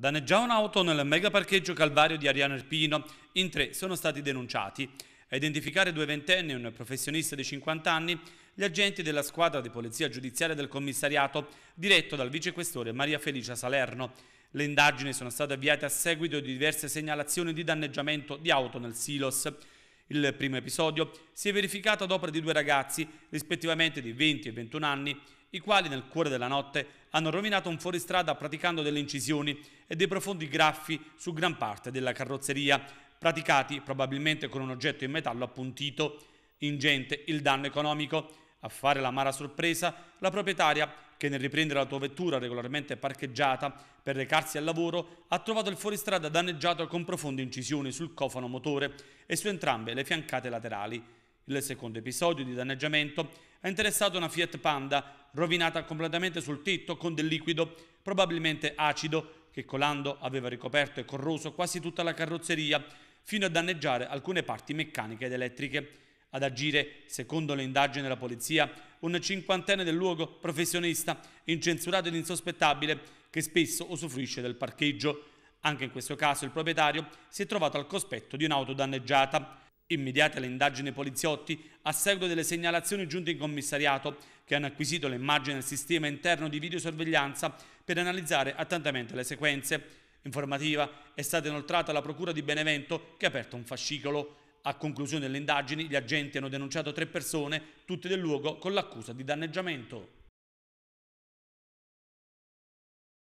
Danneggiava un'auto nel mega parcheggio Calvario di Ariano Erpino, in tre sono stati denunciati. A identificare due ventenni e un professionista di 50 anni, gli agenti della squadra di polizia giudiziaria del commissariato, diretto dal vicequestore Maria Felicia Salerno. Le indagini sono state avviate a seguito di diverse segnalazioni di danneggiamento di auto nel Silos. Il primo episodio si è verificato ad opera di due ragazzi, rispettivamente di 20 e 21 anni, i quali nel cuore della notte hanno rovinato un fuoristrada praticando delle incisioni e dei profondi graffi su gran parte della carrozzeria, praticati probabilmente con un oggetto in metallo appuntito. Ingente il danno economico a fare l'amara sorpresa, la proprietaria, che nel riprendere la tua vettura regolarmente parcheggiata per recarsi al lavoro, ha trovato il fuoristrada danneggiato con profonde incisioni sul cofano motore e su entrambe le fiancate laterali. Il secondo episodio di danneggiamento ha interessato una Fiat Panda, rovinata completamente sul tetto con del liquido, probabilmente acido, che colando aveva ricoperto e corroso quasi tutta la carrozzeria, fino a danneggiare alcune parti meccaniche ed elettriche. Ad agire, secondo le indagini della polizia, un cinquantenne del luogo, professionista, incensurato ed insospettabile, che spesso usufruisce del parcheggio. Anche in questo caso il proprietario si è trovato al cospetto di un'auto danneggiata. Immediate le indagini poliziotti, a seguito delle segnalazioni giunte in commissariato, che hanno acquisito le immagini del sistema interno di videosorveglianza per analizzare attentamente le sequenze. Informativa è stata inoltrata alla Procura di Benevento che ha aperto un fascicolo. A conclusione delle indagini, gli agenti hanno denunciato tre persone, tutte del luogo, con l'accusa di danneggiamento.